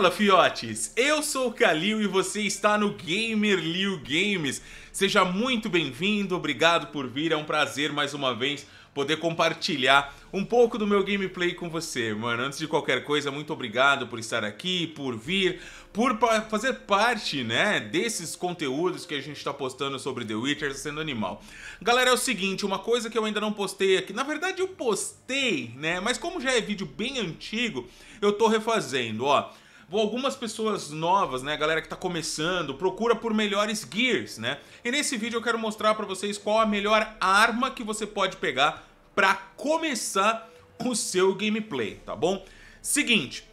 Fala, fiotes! Eu sou o Kalil e você está no Gamer Liu Games. Seja muito bem-vindo, obrigado por vir, é um prazer mais uma vez poder compartilhar um pouco do meu gameplay com você, mano. Antes de qualquer coisa, muito obrigado por estar aqui, por vir, por pa fazer parte, né, desses conteúdos que a gente está postando sobre The Witcher tá sendo animal. Galera, é o seguinte, uma coisa que eu ainda não postei aqui, na verdade eu postei, né, mas como já é vídeo bem antigo, eu tô refazendo, ó algumas pessoas novas, né, galera que tá começando, procura por melhores gears, né? E nesse vídeo eu quero mostrar para vocês qual a melhor arma que você pode pegar para começar o seu gameplay, tá bom? Seguinte,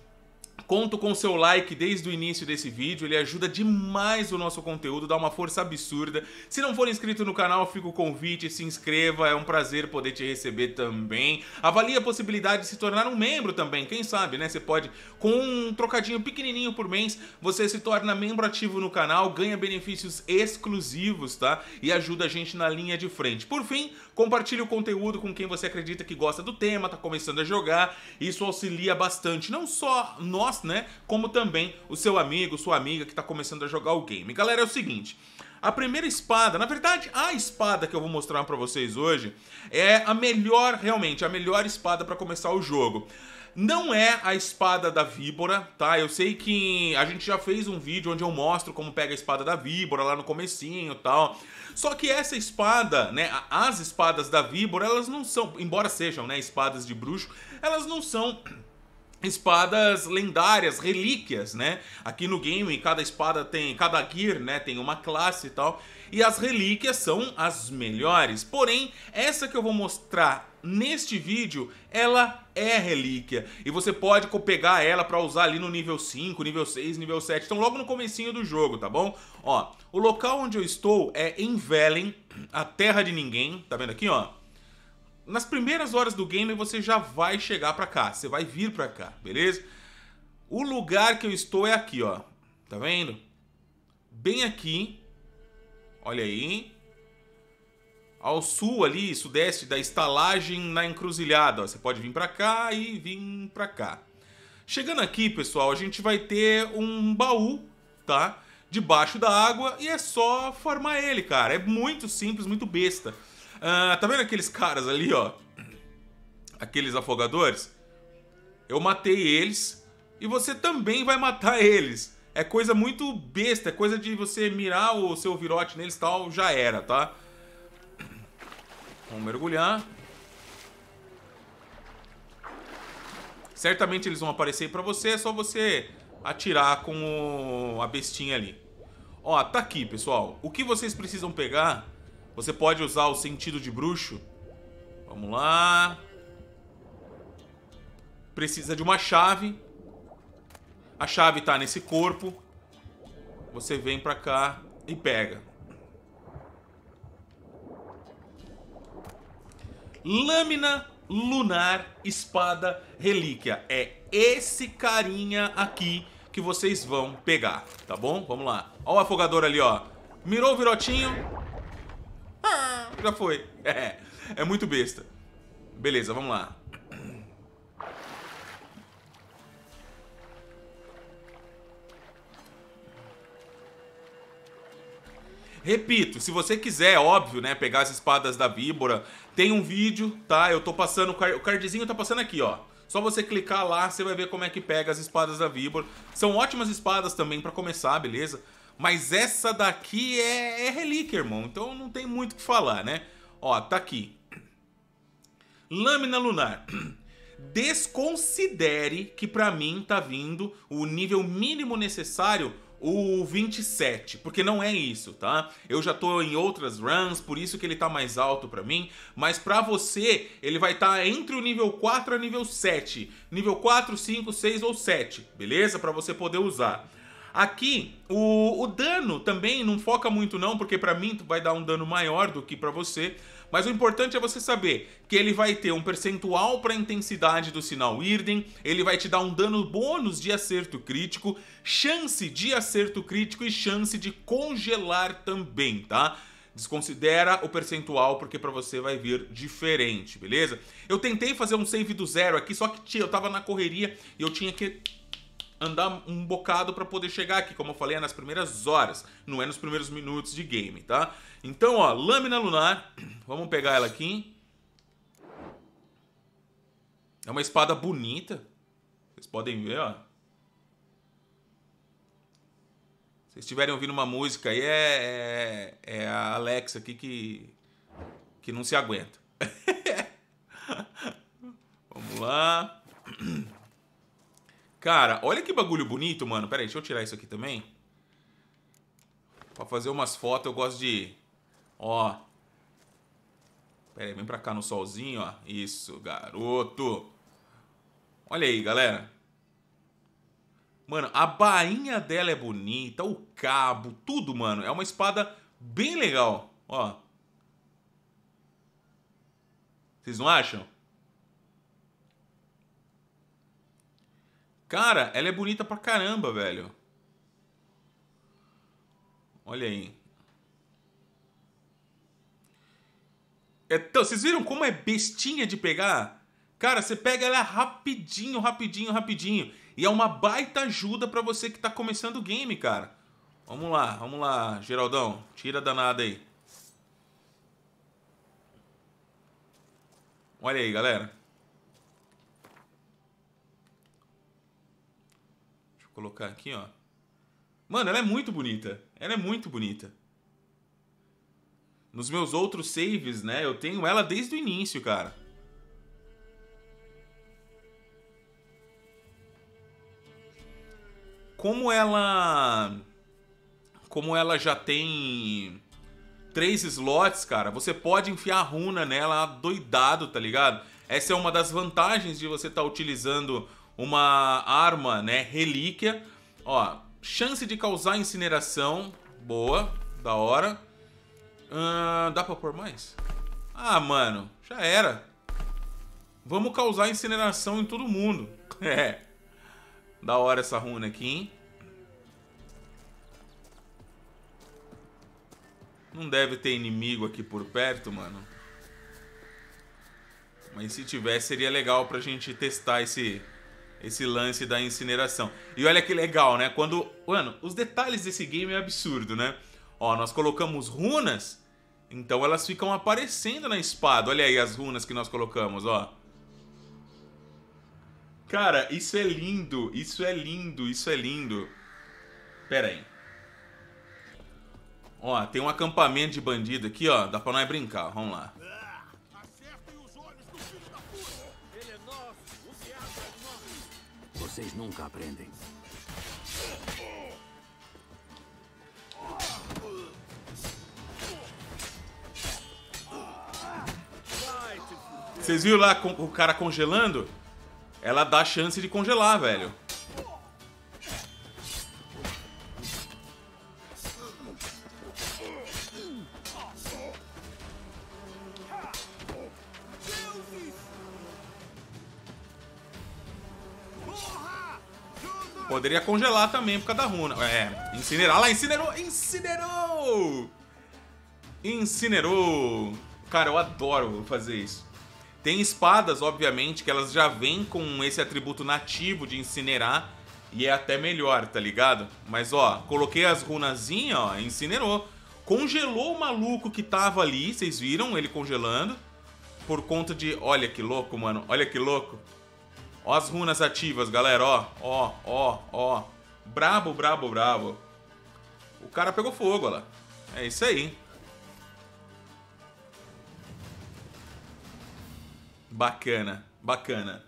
Conto com seu like desde o início desse vídeo, ele ajuda demais o nosso conteúdo, dá uma força absurda. Se não for inscrito no canal, fica o convite, se inscreva, é um prazer poder te receber também. Avalie a possibilidade de se tornar um membro também, quem sabe, né? Você pode, com um trocadinho pequenininho por mês, você se torna membro ativo no canal, ganha benefícios exclusivos, tá? E ajuda a gente na linha de frente. Por fim, compartilhe o conteúdo com quem você acredita que gosta do tema, tá começando a jogar, isso auxilia bastante, não só nós, nós, né? Como também o seu amigo, sua amiga que está começando a jogar o game. Galera, é o seguinte. A primeira espada, na verdade, a espada que eu vou mostrar para vocês hoje é a melhor, realmente, a melhor espada para começar o jogo. Não é a espada da víbora, tá? Eu sei que a gente já fez um vídeo onde eu mostro como pega a espada da víbora lá no comecinho e tal. Só que essa espada, né, as espadas da víbora, elas não são, embora sejam, né, espadas de bruxo, elas não são espadas lendárias, relíquias, né? Aqui no game, cada espada tem, cada gear, né, tem uma classe e tal, e as relíquias são as melhores. Porém, essa que eu vou mostrar neste vídeo, ela é relíquia e você pode pegar ela para usar ali no nível 5, nível 6, nível 7, então logo no comecinho do jogo, tá bom? Ó, o local onde eu estou é em Velen, a terra de ninguém, tá vendo aqui, ó? nas primeiras horas do game você já vai chegar para cá, você vai vir para cá, beleza? O lugar que eu estou é aqui, ó. Tá vendo? Bem aqui. Olha aí. Ao sul ali, sudeste da estalagem na encruzilhada, ó. Você pode vir para cá e vir para cá. Chegando aqui, pessoal, a gente vai ter um baú, tá? Debaixo da água e é só formar ele, cara. É muito simples, muito besta. Ah, tá vendo aqueles caras ali, ó? Aqueles afogadores? Eu matei eles e você também vai matar eles. É coisa muito besta, é coisa de você mirar o seu virote neles e tal, já era, tá? Vamos mergulhar. Certamente eles vão aparecer pra você, é só você atirar com o... a bestinha ali. Ó, tá aqui, pessoal. O que vocês precisam pegar você pode usar o sentido de bruxo. Vamos lá. Precisa de uma chave. A chave tá nesse corpo. Você vem pra cá e pega. Lâmina Lunar Espada Relíquia. É esse carinha aqui que vocês vão pegar, tá bom? Vamos lá. Ó o afogador ali, ó. Mirou o virotinho, já foi. É, é muito besta. Beleza, vamos lá. Repito, se você quiser, é óbvio, né, pegar as espadas da víbora, tem um vídeo, tá? Eu tô passando, o cardzinho tá passando aqui, ó. Só você clicar lá, você vai ver como é que pega as espadas da víbora. São ótimas espadas também pra começar, beleza? Mas essa daqui é, é relíquia, irmão. Então não tem muito o que falar, né? Ó, tá aqui. Lâmina lunar. Desconsidere que pra mim tá vindo o nível mínimo necessário o 27, porque não é isso, tá? Eu já tô em outras runs, por isso que ele tá mais alto pra mim, mas pra você ele vai estar tá entre o nível 4 a nível 7, nível 4, 5, 6 ou 7, beleza? Pra você poder usar. Aqui, o, o dano também não foca muito não, porque para mim vai dar um dano maior do que para você. Mas o importante é você saber que ele vai ter um percentual para a intensidade do sinal Irden, ele vai te dar um dano bônus de acerto crítico, chance de acerto crítico e chance de congelar também, tá? Desconsidera o percentual porque para você vai vir diferente, beleza? Eu tentei fazer um save do zero aqui, só que eu tava na correria e eu tinha que andar um bocado para poder chegar aqui. Como eu falei, é nas primeiras horas, não é nos primeiros minutos de game, tá? Então, ó, lâmina lunar, vamos pegar ela aqui. É uma espada bonita. Vocês podem ver, ó. Se vocês estiverem ouvindo uma música aí, é, é, é a Alexa aqui que, que não se aguenta. vamos lá. Cara, olha que bagulho bonito, mano. Pera aí, deixa eu tirar isso aqui também. Pra fazer umas fotos, eu gosto de... Ó. Pera aí, vem pra cá no solzinho, ó. Isso, garoto. Olha aí, galera. Mano, a bainha dela é bonita, o cabo, tudo, mano. É uma espada bem legal, ó. Vocês não acham? Cara, ela é bonita pra caramba, velho. Olha aí. Então, vocês viram como é bestinha de pegar? Cara, você pega ela rapidinho, rapidinho, rapidinho. E é uma baita ajuda para você que tá começando o game, cara. Vamos lá, vamos lá, Geraldão. Tira a danada aí. Olha aí, galera. colocar aqui, ó. Mano, ela é muito bonita. Ela é muito bonita. Nos meus outros saves, né? Eu tenho ela desde o início, cara. Como ela... Como ela já tem três slots, cara, você pode enfiar runa nela doidado, tá ligado? Essa é uma das vantagens de você estar tá utilizando uma arma, né, relíquia. Ó, chance de causar incineração, boa, da hora. Hum, dá pra pôr mais? Ah, mano, já era. Vamos causar incineração em todo mundo. É. Da hora essa runa aqui, hein? Não deve ter inimigo aqui por perto, mano. Mas se tiver, seria legal pra gente testar esse esse lance da incineração. E olha que legal, né? Quando. Mano, os detalhes desse game é absurdo, né? Ó, nós colocamos runas, então elas ficam aparecendo na espada. Olha aí as runas que nós colocamos, ó. Cara, isso é lindo, isso é lindo, isso é lindo. Pera aí. Ó, tem um acampamento de bandido aqui, ó. Dá pra nós brincar, vamos lá. Vocês nunca aprendem. Vocês viram lá o cara congelando? Ela dá a chance de congelar, velho. Poderia congelar também por causa da runa. É, incinerar. lá, incinerou! Incinerou! Incinerou! Cara, eu adoro fazer isso. Tem espadas, obviamente, que elas já vêm com esse atributo nativo de incinerar. E é até melhor, tá ligado? Mas, ó, coloquei as runazinhas, ó, incinerou. Congelou o maluco que tava ali, vocês viram ele congelando. Por conta de... Olha que louco, mano. Olha que louco. Ó as runas ativas, galera, ó. Ó, ó, ó. Brabo, brabo, brabo. O cara pegou fogo, olha lá. É isso aí. Bacana, bacana.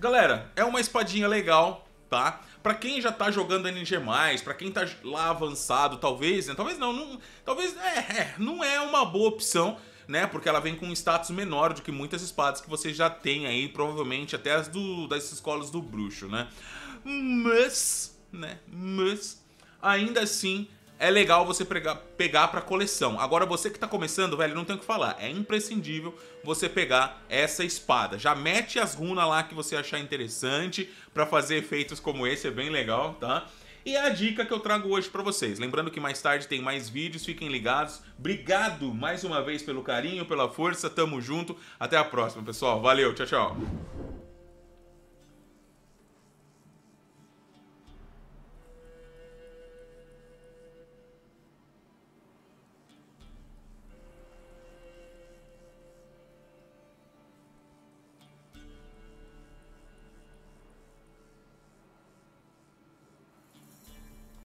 Galera, é uma espadinha legal, tá? Pra quem já tá jogando NG+, pra quem tá lá avançado, talvez, né? Talvez não, não talvez, é, é, não é uma boa opção né? Porque ela vem com um status menor do que muitas espadas que você já tem aí, provavelmente até as do, das escolas do bruxo, né? Mas, né? Mas, ainda assim, é legal você pegar, pegar pra coleção. Agora, você que tá começando, velho, não tem o que falar. É imprescindível você pegar essa espada. Já mete as runas lá que você achar interessante para fazer efeitos como esse, é bem legal, tá? E é a dica que eu trago hoje para vocês. Lembrando que mais tarde tem mais vídeos, fiquem ligados. Obrigado mais uma vez pelo carinho, pela força, tamo junto. Até a próxima, pessoal. Valeu, tchau, tchau.